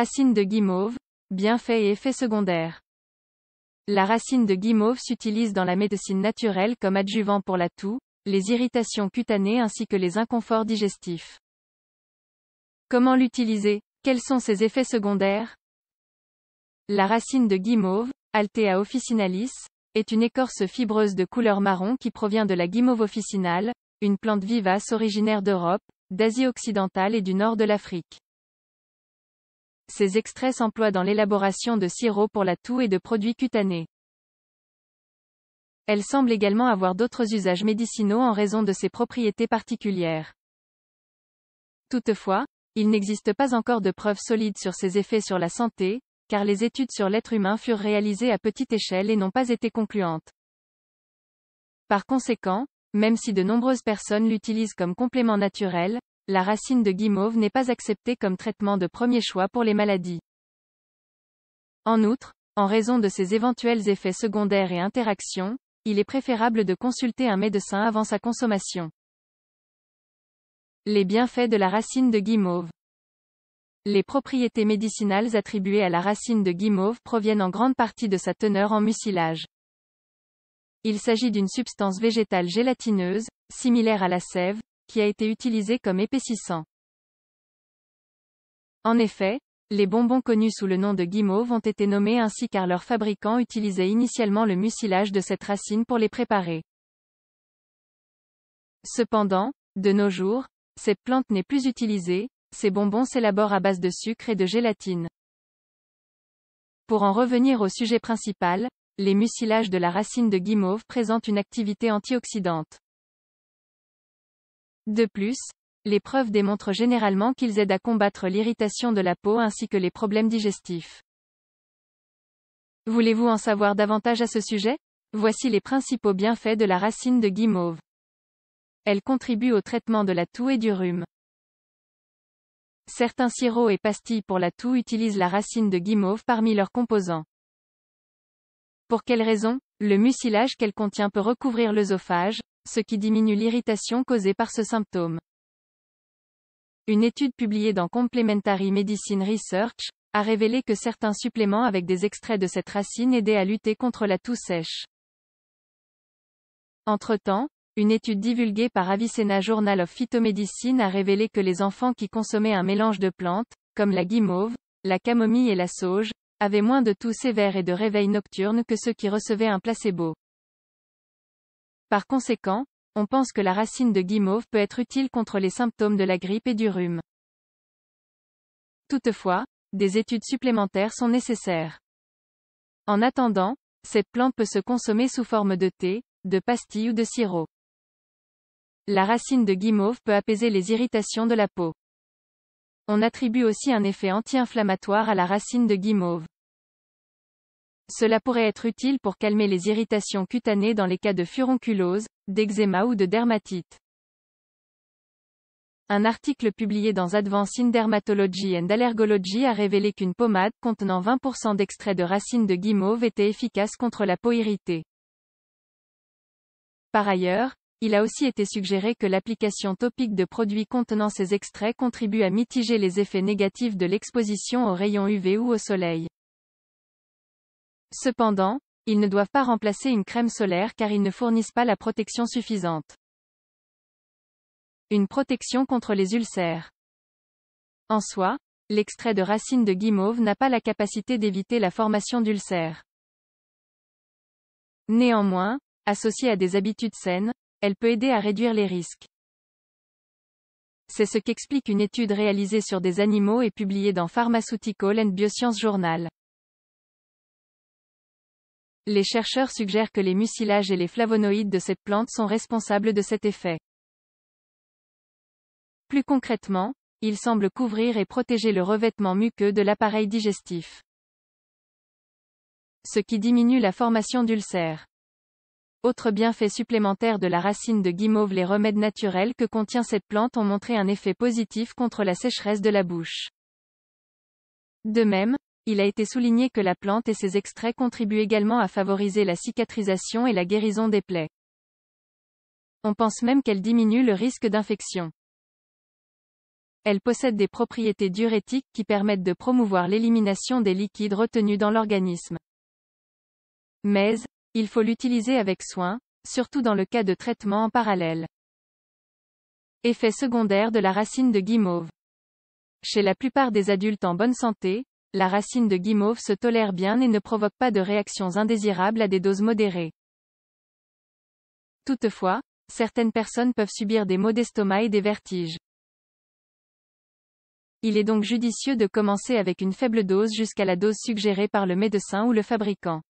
Racine de guimauve, bienfaits et effets secondaires. La racine de guimauve s'utilise dans la médecine naturelle comme adjuvant pour la toux, les irritations cutanées ainsi que les inconforts digestifs. Comment l'utiliser Quels sont ses effets secondaires La racine de guimauve, Altea officinalis, est une écorce fibreuse de couleur marron qui provient de la guimauve officinale, une plante vivace originaire d'Europe, d'Asie occidentale et du nord de l'Afrique. Ces extraits s'emploient dans l'élaboration de sirops pour la toux et de produits cutanés. Elle semble également avoir d'autres usages médicinaux en raison de ses propriétés particulières. Toutefois, il n'existe pas encore de preuves solides sur ses effets sur la santé, car les études sur l'être humain furent réalisées à petite échelle et n'ont pas été concluantes. Par conséquent, même si de nombreuses personnes l'utilisent comme complément naturel, la racine de guimauve n'est pas acceptée comme traitement de premier choix pour les maladies. En outre, en raison de ses éventuels effets secondaires et interactions, il est préférable de consulter un médecin avant sa consommation. Les bienfaits de la racine de guimauve. Les propriétés médicinales attribuées à la racine de guimauve proviennent en grande partie de sa teneur en mucilage. Il s'agit d'une substance végétale gélatineuse, similaire à la sève, qui a été utilisé comme épaississant. En effet, les bonbons connus sous le nom de guimauve ont été nommés ainsi car leurs fabricants utilisaient initialement le mucilage de cette racine pour les préparer. Cependant, de nos jours, cette plante n'est plus utilisée, ces bonbons s'élaborent à base de sucre et de gélatine. Pour en revenir au sujet principal, les mucilages de la racine de guimauve présentent une activité antioxydante. De plus, les preuves démontrent généralement qu'ils aident à combattre l'irritation de la peau ainsi que les problèmes digestifs. Voulez-vous en savoir davantage à ce sujet Voici les principaux bienfaits de la racine de guimauve. Elle contribue au traitement de la toux et du rhume. Certains sirops et pastilles pour la toux utilisent la racine de guimauve parmi leurs composants. Pour quelle raison Le mucilage qu'elle contient peut recouvrir l'œsophage, ce qui diminue l'irritation causée par ce symptôme. Une étude publiée dans Complementary Medicine Research a révélé que certains suppléments avec des extraits de cette racine aidaient à lutter contre la toux sèche. Entre-temps, une étude divulguée par Avicenna Journal of Phytomedicine a révélé que les enfants qui consommaient un mélange de plantes, comme la guimauve, la camomille et la sauge, avaient moins de toux sévère et de réveils nocturnes que ceux qui recevaient un placebo. Par conséquent, on pense que la racine de guimauve peut être utile contre les symptômes de la grippe et du rhume. Toutefois, des études supplémentaires sont nécessaires. En attendant, cette plante peut se consommer sous forme de thé, de pastilles ou de sirop. La racine de guimauve peut apaiser les irritations de la peau. On attribue aussi un effet anti-inflammatoire à la racine de guimauve. Cela pourrait être utile pour calmer les irritations cutanées dans les cas de furonculose, d'eczéma ou de dermatite. Un article publié dans Advance in Dermatology and Allergology a révélé qu'une pommade contenant 20% d'extrait de racines de guimauve était efficace contre la peau irritée. Par ailleurs, il a aussi été suggéré que l'application topique de produits contenant ces extraits contribue à mitiger les effets négatifs de l'exposition aux rayons UV ou au soleil. Cependant, ils ne doivent pas remplacer une crème solaire car ils ne fournissent pas la protection suffisante. Une protection contre les ulcères. En soi, l'extrait de racine de guimauve n'a pas la capacité d'éviter la formation d'ulcères. Néanmoins, associée à des habitudes saines, elle peut aider à réduire les risques. C'est ce qu'explique une étude réalisée sur des animaux et publiée dans Pharmaceutical and Bioscience Journal. Les chercheurs suggèrent que les mucilages et les flavonoïdes de cette plante sont responsables de cet effet. Plus concrètement, il semble couvrir et protéger le revêtement muqueux de l'appareil digestif. Ce qui diminue la formation d'ulcères. Autres bienfaits supplémentaires de la racine de guimauve Les remèdes naturels que contient cette plante ont montré un effet positif contre la sécheresse de la bouche. De même, il a été souligné que la plante et ses extraits contribuent également à favoriser la cicatrisation et la guérison des plaies. On pense même qu'elle diminue le risque d'infection. Elle possède des propriétés diurétiques qui permettent de promouvoir l'élimination des liquides retenus dans l'organisme. Mais, il faut l'utiliser avec soin, surtout dans le cas de traitement en parallèle. Effet secondaire de la racine de guimauve. Chez la plupart des adultes en bonne santé, la racine de guimauve se tolère bien et ne provoque pas de réactions indésirables à des doses modérées. Toutefois, certaines personnes peuvent subir des maux d'estomac et des vertiges. Il est donc judicieux de commencer avec une faible dose jusqu'à la dose suggérée par le médecin ou le fabricant.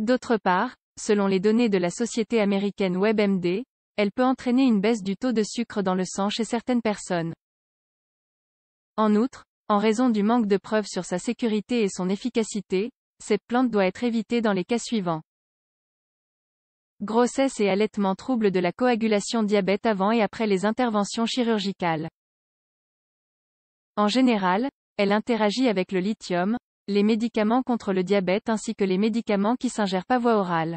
D'autre part, selon les données de la société américaine WebMD, elle peut entraîner une baisse du taux de sucre dans le sang chez certaines personnes. En outre, en raison du manque de preuves sur sa sécurité et son efficacité, cette plante doit être évitée dans les cas suivants. Grossesse et allaitement troubles de la coagulation diabète avant et après les interventions chirurgicales. En général, elle interagit avec le lithium, les médicaments contre le diabète ainsi que les médicaments qui s'ingèrent par voie orale.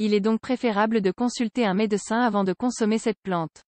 Il est donc préférable de consulter un médecin avant de consommer cette plante.